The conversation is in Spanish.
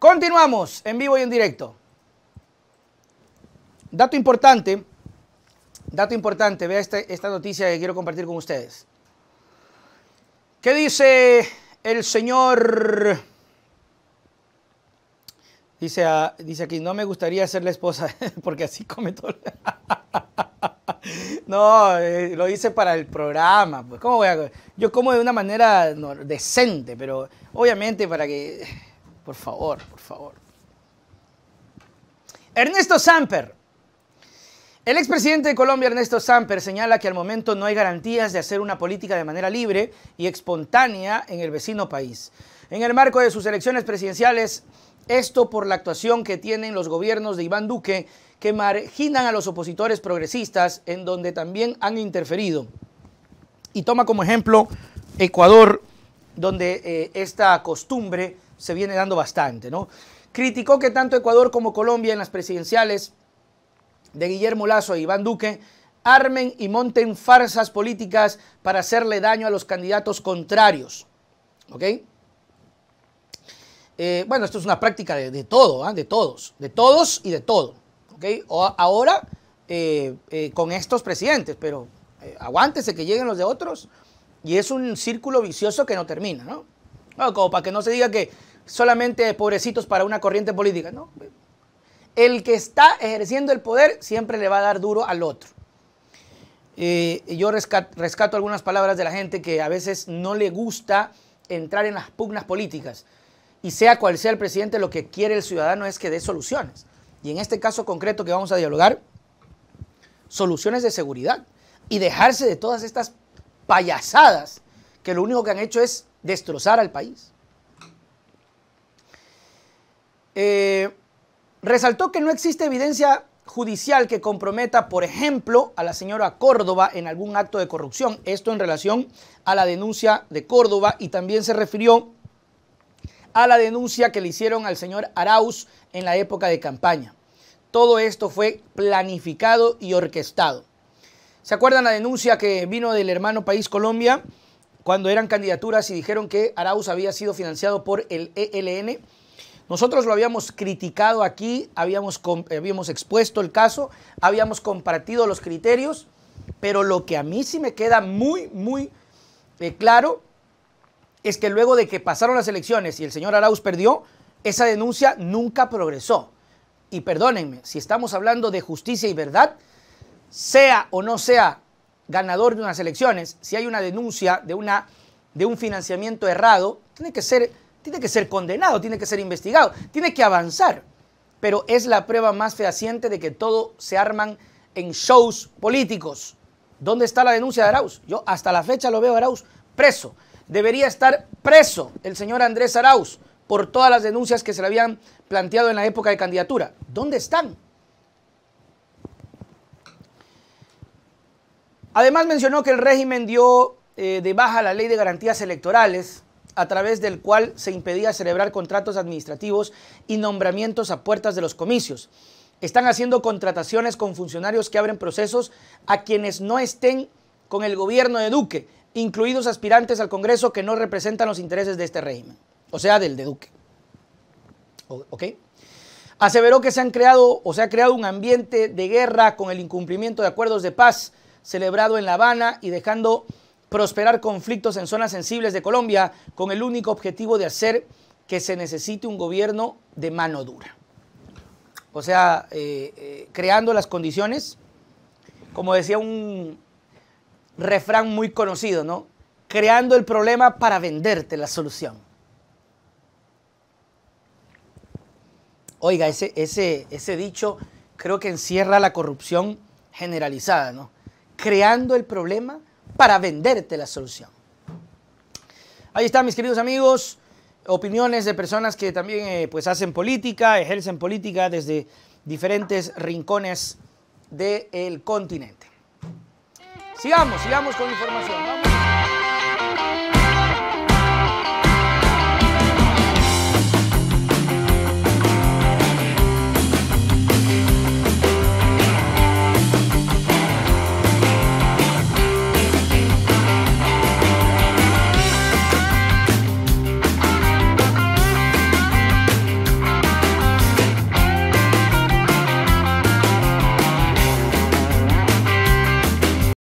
Continuamos en vivo y en directo. Dato importante, dato importante, vea este, esta, noticia que quiero compartir con ustedes. ¿Qué dice el señor? Dice, ah, dice aquí, no me gustaría ser la esposa, porque así come todo. No, eh, lo hice para el programa. Pues, Yo como de una manera decente, pero obviamente para que por favor, por favor. Ernesto Samper. El expresidente de Colombia, Ernesto Samper, señala que al momento no hay garantías de hacer una política de manera libre y espontánea en el vecino país. En el marco de sus elecciones presidenciales, esto por la actuación que tienen los gobiernos de Iván Duque, que marginan a los opositores progresistas, en donde también han interferido. Y toma como ejemplo Ecuador, donde eh, esta costumbre se viene dando bastante, ¿no? Criticó que tanto Ecuador como Colombia en las presidenciales de Guillermo Lazo e Iván Duque armen y monten farsas políticas para hacerle daño a los candidatos contrarios. ¿Ok? Eh, bueno, esto es una práctica de, todo, ¿ah? de todos, de todos y de todo. ¿Ok? ahora eh, eh, con estos presidentes, pero aguántese que lleguen los de otros y es un círculo vicioso que no termina, ¿no? como para que no se diga que solamente pobrecitos para una corriente política. No. El que está ejerciendo el poder siempre le va a dar duro al otro. Eh, yo rescato, rescato algunas palabras de la gente que a veces no le gusta entrar en las pugnas políticas. Y sea cual sea el presidente, lo que quiere el ciudadano es que dé soluciones. Y en este caso concreto que vamos a dialogar, soluciones de seguridad y dejarse de todas estas payasadas que lo único que han hecho es destrozar al país. Eh, resaltó que no existe evidencia judicial que comprometa, por ejemplo, a la señora Córdoba en algún acto de corrupción. Esto en relación a la denuncia de Córdoba y también se refirió a la denuncia que le hicieron al señor Arauz en la época de campaña. Todo esto fue planificado y orquestado. ¿Se acuerdan la denuncia que vino del hermano país Colombia cuando eran candidaturas y dijeron que Arauz había sido financiado por el ELN? Nosotros lo habíamos criticado aquí, habíamos, habíamos expuesto el caso, habíamos compartido los criterios, pero lo que a mí sí me queda muy, muy eh, claro es que luego de que pasaron las elecciones y el señor Arauz perdió, esa denuncia nunca progresó. Y perdónenme, si estamos hablando de justicia y verdad, sea o no sea ganador de unas elecciones, si hay una denuncia de, una, de un financiamiento errado, tiene que ser tiene que ser condenado, tiene que ser investigado, tiene que avanzar. Pero es la prueba más fehaciente de que todo se arman en shows políticos. ¿Dónde está la denuncia de Arauz? Yo hasta la fecha lo veo a Arauz preso. Debería estar preso el señor Andrés Arauz por todas las denuncias que se le habían planteado en la época de candidatura. ¿Dónde están? Además mencionó que el régimen dio eh, de baja la ley de garantías electorales a través del cual se impedía celebrar contratos administrativos y nombramientos a puertas de los comicios. Están haciendo contrataciones con funcionarios que abren procesos a quienes no estén con el gobierno de Duque, incluidos aspirantes al Congreso que no representan los intereses de este régimen, o sea, del de Duque. Aseveró que se han creado o se ha creado un ambiente de guerra con el incumplimiento de acuerdos de paz celebrado en La Habana y dejando prosperar conflictos en zonas sensibles de Colombia con el único objetivo de hacer que se necesite un gobierno de mano dura. O sea, eh, eh, creando las condiciones, como decía un refrán muy conocido, ¿no? Creando el problema para venderte la solución. Oiga, ese, ese, ese dicho creo que encierra la corrupción generalizada, ¿no? Creando el problema para venderte la solución. Ahí están mis queridos amigos, opiniones de personas que también eh, pues hacen política, ejercen política desde diferentes rincones del continente. Sigamos, sigamos con información. Vamos.